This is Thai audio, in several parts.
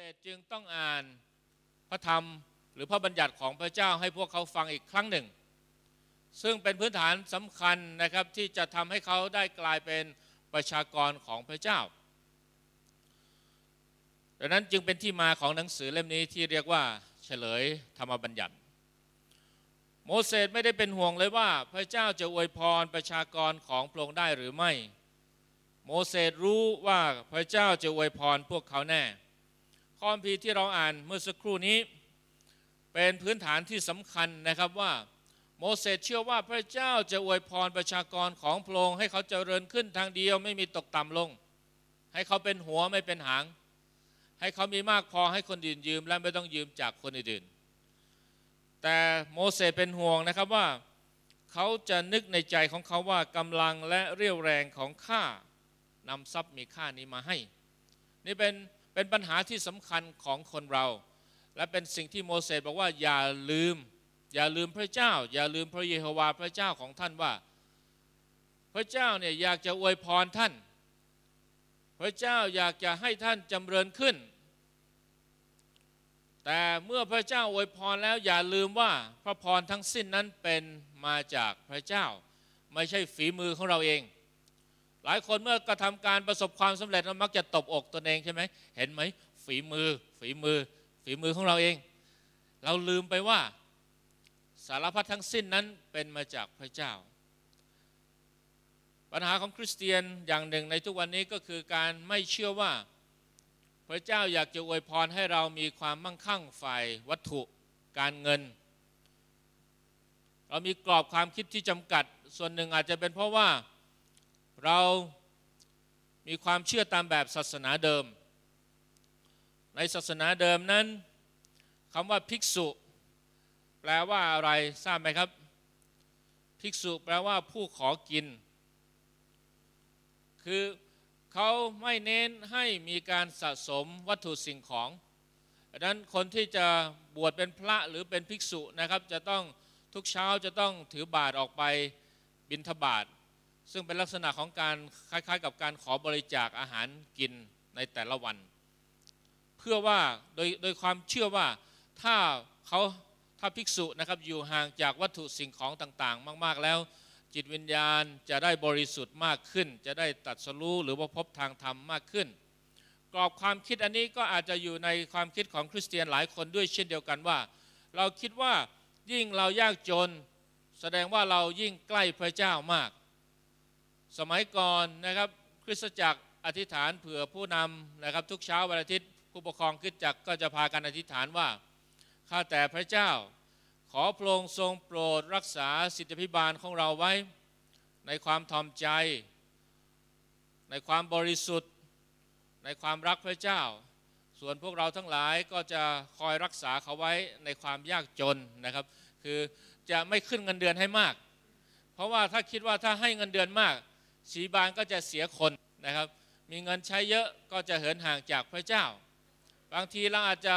เศสจึงต้องอ่านพระธรรมหรือพระบัญญัติของพระเจ้าให้พวกเขาฟังอีกครั้งหนึ่ง ซึ่งเป็นพื้นฐานสำคัญนะครับที่จะทำให้เขาได้กลายเป็นประชากรของพระเจ้าดังนั้นจึงเป็นที่มาของหนังสือเล่มนี้ที่เรียกว่า เฉลยธรรมบัญญัติ โมเสสไม่ได้เป็นห่วงเลยว่าพระเจ้าจะอวยพรประชากรของพระองค์ได้หรือไม่ โมเสสรู้ว่าพระเจ้าจะอวยพรพวกเขาแน่ข้อพีที่เราอ่านเมื่อสักครู่นี้ เป็นพื้นฐานที่สำคัญนะครับว่าโมเสสเชื่อว่าพระเจ้าจะอวยพรประชากรของพระองค์ให้เขาเจริญขึ้นทางเดียวไม่มีตกต่ำลง ให้เขาเป็นหัวไม่เป็นหาง ให้เขามีมากพอให้คนอื่นยืมและไม่ต้องยืมจากคนอื่นแต่โมเสสเป็นห่วงนะครับว่า เขาจะนึกในใจของเขาว่ากำลังและเรี่ยวแรงของข้านำทรัพย์มีค่านี้มาให้ นี่เป็นเป็นปัญหาที่สำคัญของคนเรา และเป็นสิ่งที่โมเสสบอกว่าอย่าลืม อย่าลืมพระเจ้า อย่าลืมพระเยโฮวาห์พระเจ้าของท่านว่า พระเจ้าเนี่ยอยากจะอวยพรท่าน พระเจ้าอยากจะให้ท่านจำเริญขึ้น แต่เมื่อพระเจ้าอวยพรแล้ว อย่าลืมว่า พระพรทั้งสิ้นนั้นเป็นมาจากพระเจ้า ไม่ใช่ฝีมือของเราเองหลายคนเมื่อกระทำาการประสบความสำเร็จเรามักจะตบอกตนเองใช่ไหมเห็นไหมฝีมือฝีมือ ฝีมือของเราเอง เราลืมไปว่า สารพัดทั้งสิ้นนั้นเป็นมาจากพระเจ้า ปัญหาของคริสเตียนอย่างหนึ่งในทุกวันนี้ก็คือการไม่เชื่อว่าพระเจ้าอยากจะอวยพรให้เรามีความมั่งคั่งฝ่าย วัตถุ การเงิน เรามีกรอบความคิดที่จำกัด ส่วนหนึ่งอาจจะเป็นเพราะว่าเรามีความเชื่อตามแบบศาสนาเดิม ในศาสนาเดิมนั้นคำว่าภิกษุ แปลว่าอะไรทราบไหมครับ ภิกษุแปลว่าผู้ขอกิน คือเขาไม่เน้นให้มีการสะสมวัตถุสิ่งของดังนั้นคนที่จะบวชเป็นพระหรือเป็นภิกษุนะครับ จะต้องทุกเช้าจะต้องถือบาตรออกไปบิณฑบาตซึ่งเป็นลักษณะของการคล้ายๆกับการขอบริจาคอาหารกินในแต่ละวัน เพื่อว่าโดยโดยความเชื่อว่าถ้าเขาถ้าภิกษุนะครับอยู่ห่างจากวัตถุสิ่งของต่างๆ มากๆแล้ว จิตวิญญาณจะได้บริสุทธิ์มากขึ้น จะได้ตัดสู้หรือว่าพบทางธรรมมากขึ้น กรอบความคิดอันนี้ก็อาจจะอยู่ในความคิดของคริสเตียนหลายคนด้วยเช่นเดียวกันว่า เราคิดว่ายิ่งเรายากจน แสดงว่าเรายิ่งใกล้พระเจ้ามากสมัยก่อนนะครับคริสตจักรอธิษฐานเผื่อผู้นำนะครับ ทุกเช้าวันอาทิตย์ผู้ปกครองคริสตจักรก็จะพากันอธิษฐานว่าข้าแต่พระเจ้า ขอพระองค์ทรงโปรดรักษาสิทธิพิบาลของเราไว้ ในความทอมใจ ในความบริสุทธิ์ ในความรักพระเจ้า ส่วนพวกเราทั้งหลายก็จะคอยรักษาเขาไว้ในความยากจนนะครับคือจะไม่ขึ้นเงินเดือนให้มาก เพราะว่าถ้าคิดว่าถ้าให้เงินเดือนมากสีบานก็จะเสียคนนะครับ มีเงินใช้เยอะก็จะเหินห่างจากพระเจ้า บางทีเราอาจจะ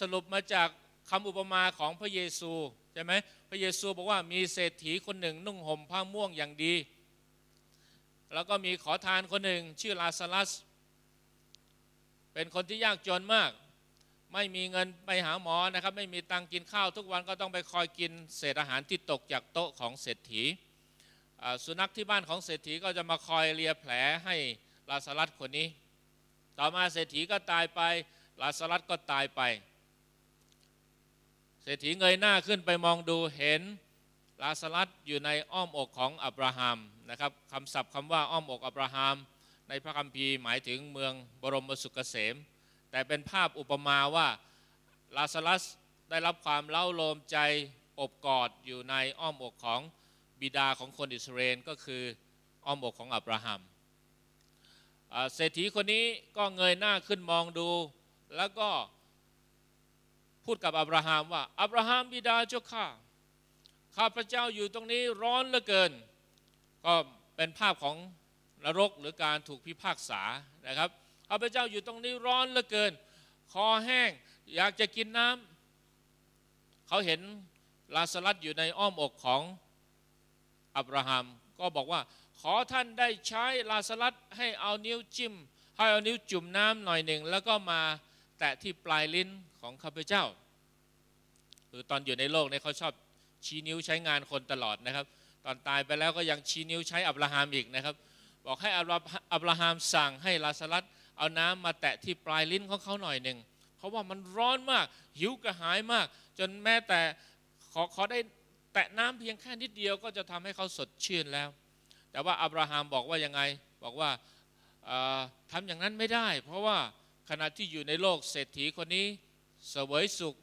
สรุปมาจากคำอุปมาของพระเยซูใช่ไหมพระเยซูบอกว่ามีเศรษฐีคนหนึ่งนุ่งห่มผ้าม่วงอย่างดี แล้วก็มีขอทานคนหนึ่งชื่อลาซาลัส เป็นคนที่ยากจนมาก ไม่มีเงินไปหาหมอนะครับ ไม่มีตังกินข้าวทุกวันก็ต้องไปคอยกินเศษอาหารที่ตกจากโต๊ะของเศรษฐีสุนัขที่บ้านของเศรษฐีก็จะมาคอยเลียแผลให้ลาสลัดคนนี้ ต่อมาเศรษฐีก็ตายไปลาสลัดก็ตายไป เศรษฐีเงยหน้าขึ้นไปมองดูเห็นลาสลัดอยู่ในอ้อมอกของอับราฮัมนะครับคำศัพท์คำว่าอ้อมอกอับราฮัมในพระคัมภีร์หมายถึงเมืองบรมสุกเกษมแต่เป็นภาพอุปมาว่าลาสลัสได้รับความเล่าโลมใจอบกอดอยู่ในอ้อมอกของบิดาของคนอิสราเอลก็คืออ้อมอกของอับราฮัม เศรษฐีคนนี้ก็เงยหน้าขึ้นมองดู แล้วก็พูดกับอับราฮัมว่า อับราฮัมบิดาเจ้าข้าข้าพระเจ้าอยู่ตรงนี้ร้อนเหลือเกิน ก็เป็นภาพของนรกหรือการถูกพิพากษานะครับข้าพเจ้าอยู่ตรงนี้ร้อนเหลือเกินคอแห้งอยากจะกินน้ำเขาเห็นลาสลัดอยู่ในอ้อมอกของอับราฮัมก็บอกว่า ขอท่านได้ใช้ลาสลัดให้เอานิ้วจิ้ม ให้เอานิ้วจุ่มน้ำหน่อยหนึ่งแล้วก็มาแตะที่ปลายลิ้นของข้าพเจ้าคือตอนอยู่ในโลกเนี่ยเขาชอบชี้นิ้วใช้งานคนตลอดนะครับ ตอนตายไปแล้วก็ยังชี้นิ้วใช้อับราฮัมอีกนะครับ บอกให้อับราฮัมสั่งให้ลาสลัดเอาน้ำมาแตะที่ปลายลิ้นของเขาหน่อยหนึ่งเพราะว่ามันร้อนมากหิวกระหายมาก จนแม้แต่ขอขอได้แตะน้ำเพียงแค่นิดเดียวก็จะทำให้เขาสดชื่นแล้ว แต่ว่า อับราฮัมบอกว่ายังไงบอกว่าทำอย่างนั้นไม่ได้ เพราะว่าขณะที่อยู่ในโลกเศรษฐีคนนี้สวยสุข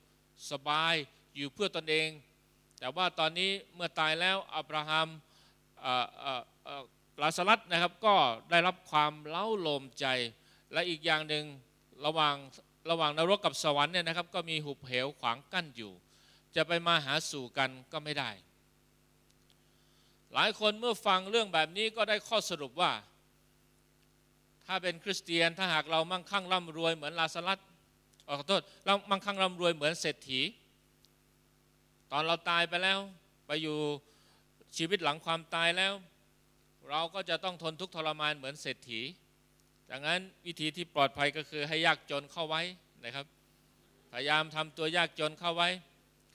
สบายอยู่เพื่อตอนเอง แต่ว่าตอนนี้เมื่อตายแล้ว อับราฮัมลาสลัดนะครับก็ได้รับความเล้าโลมใจ และอีกอย่างหนึ่งระหว่างระหว่างนรกกับสวรรค์เนี่ยนะครับ ก็มีหุบเหวขวางกั้นอยู่จะไปมาหาสู่กันก็ไม่ได้ หลายคนเมื่อฟังเรื่องแบบนี้ก็ได้ข้อสรุปว่า ถ้าเป็นคริสเตียนถ้าหากเรามั่งคั่งร่ำรวยเหมือนลาสลัดขอโทษเรามั่งคั่งร่ำรวยเหมือนเศรษฐี ตอนเราตายไปแล้วไปอยู่ชีวิตหลังความตายแล้ว เราก็จะต้องทนทุกข์ทรมานเหมือนเศรษฐีดังนั้นวิธีที่ปลอดภัยก็คือให้ยากจนเข้าไว้นะครับ พยายามทำตัวยากจนเข้าไว้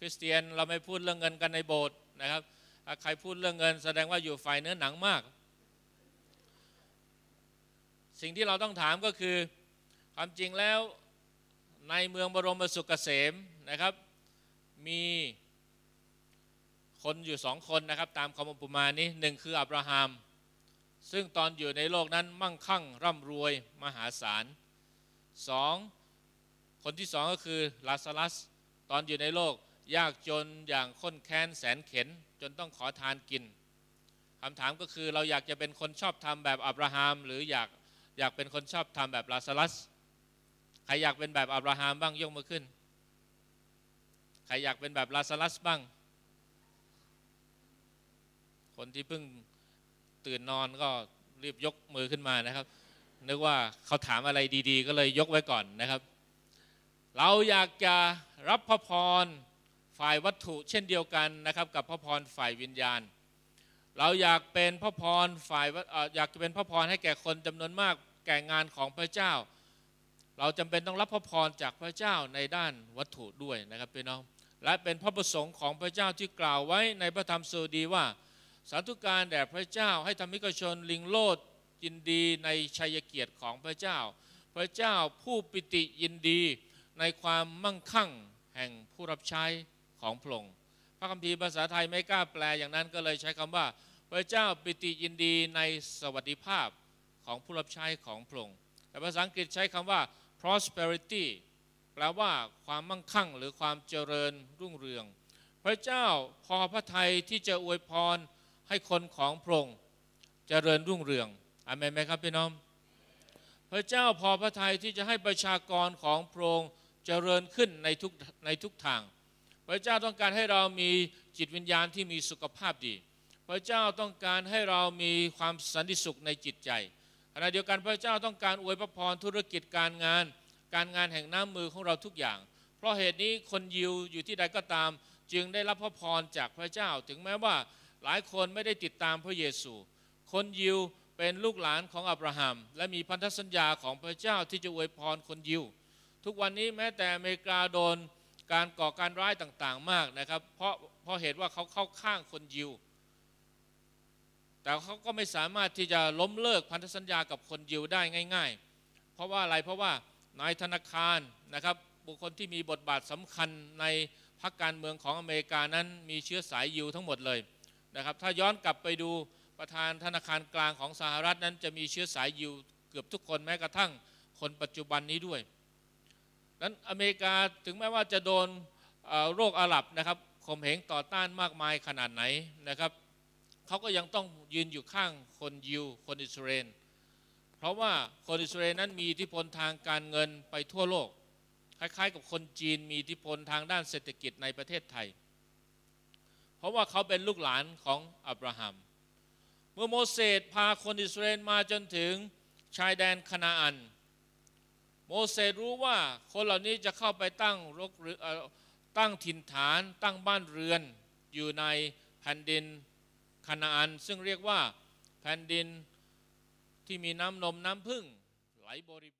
คริสเตียนเราไม่พูดเรื่องเงินกันในโบสถ์นะครับใครพูดเรื่องเงิน แสดงว่าอยู่ฝ่ายเนื้อหนังมาก สิ่งที่เราต้องถามก็คือความจริงแล้วในเมืองบรมสุกเกษมนะครับ มีคนอยู่สองคนนะครับ ตามคำอุปมานี้หนึ่งคืออับราฮัมซึ่งตอนอยู่ในโลกนั้นมั่งคั่ง ร่ำรวยมหาศาลสองคนที่สองก็คือลาซาลัสตอนอยู่ในโลกยากจนอย่างข้นแค้นแสนเข็น จนต้องขอทานกินคำถามก็คือเราอยากจะเป็นคนชอบทำแบบอับราฮัมหรืออยาก อยากเป็นคนชอบทำแบบลาซาลัส ใครอยากเป็นแบบอับราฮัมบ้างยกมือขึ้น ใครอยากเป็นแบบลาซาลัสบ้าง คนที่เพิ่งตื่นนอนก็รีบยกมือขึ้นมานะครับนึกว่าเขาถามอะไรดี ๆ ก็เลยยกไว้ก่อนนะครับ เราอยากจะรับพระพรฝ่ายวัตถุเช่นเดียวกันนะครับกับพระพรฝ่ายวิญญาณ เราอยากเป็นพระพรฝ่ายอยากจะเป็นพระพรให้แก่คนจำนวนมากแก่งานของพระเจ้า เราจำเป็นต้องรับพระพรจากพระเจ้าในด้านวัตถุด้วยนะครับพี่น้องและเป็นพระประสงค์ของพระเจ้าที่กล่าวไว้ในพระธรรมโดีว่า สาธุการแด่พระเจ้าให้ธรรมิกชนลิงโลดยินดีในชัยเกียรติของพระเจ้า พระเจ้าผู้ปิติยินดีในความมั่งคั่งแห่งผู้รับใช้ของพระองค์พระคัมภีร์ภาษาไทยไม่กล้าแปลอย่างนั้นก็เลยใช้คำว่า พระเจ้าปิติยินดีในสวัสดิภาพของผู้รับใช้ของพระองค์แต่ภาษาอังกฤษใช้คำว่า prosperity แปลว่าความมั่งคั่งหรือความเจริญรุ่งเรือง พระเจ้าพอพระทัยที่จะอวยพรให้คนของพระองค์เจริญรุ่งเรืองอเมนไหมครับพี่น้องพระเจ้าพอพระทัยที่จะให้ประชากรของพระองค์เจริญขึ้นในทุกในทุกทางพระเจ้าต้องการให้เรามีจิตวิญญาณที่มีสุขภาพดี พระเจ้าต้องการให้เรามีความสันติสุขในจิตใจขณะเดียวกันพระเจ้าต้องการอวยพระพรธุรกิจการงาน การงานแห่งน้ำมือของเราทุกอย่าง เพราะเหตุนี้คนยิวอยู่ที่ใดก็ตาม จึงได้รับพระพรจากพระเจ้า ถึงแม้ว่าหลายคนไม่ได้ติดตามพระเยซู คนยิวเป็นลูกหลานของอับราฮัมและมีพันธสัญญาของพระเจ้าที่จะอวยพรคนยิว ทุกวันนี้แม้แต่อเมริกาโดนการก่อการร้ายต่างๆมากนะครับเพราะเพราะเหตุว่าเขาเข้าข้างคนยิว แต่เขาก็ไม่สามารถที่จะล้มเลิกพันธสัญญากับคนยิวได้ง่ายๆ เพราะว่าอะไรเพราะว่านายธนาคารนะครับบุคคลที่มีบทบาทสำคัญในพรรคการเมืองของอเมริกานั้นมีเชื้อสายยิวทั้งหมดเลยนะครับถ้าย้อนกลับไปดูประธานธนาคารกลางของสหรัฐนั้นจะมีเชื้อสายยิวเกือบทุกคนแม้กระทั่งคนปัจจุบันนี้ด้วยนั้นอเมริกาถึงแม้ว่าจะโดนโรคอาหรับนะครับข่มเหงต่อต้านมากมายขนาดไหนนะครับเขาก็ยังต้องยืนอยู่ข้างคนยิวคนอิสราเอลเพราะว่าคนอิสราเอลนั้นมีอิทธิพลทางการเงินไปทั่วโลก คล้าย ๆกับคนจีนมีอิทธิพลทางด้านเศรษฐกิจในประเทศไทย เพราะว่าเขาเป็นลูกหลานของอับราฮัม เมื่อโมเสสพาคนอิสราเอลมาจนถึงชายแดนคณาอันโมเสสรู้ว่าคนเหล่านี้จะเข้าไปตั้งรกหรือตั้งถิ่นฐานตั้งบ้านเรือนอยู่ในแผ่นดินคานาอันซึ่งเรียกว่าแผ่นดินที่มีน้ำนมน้ำพึ่งไหลบริ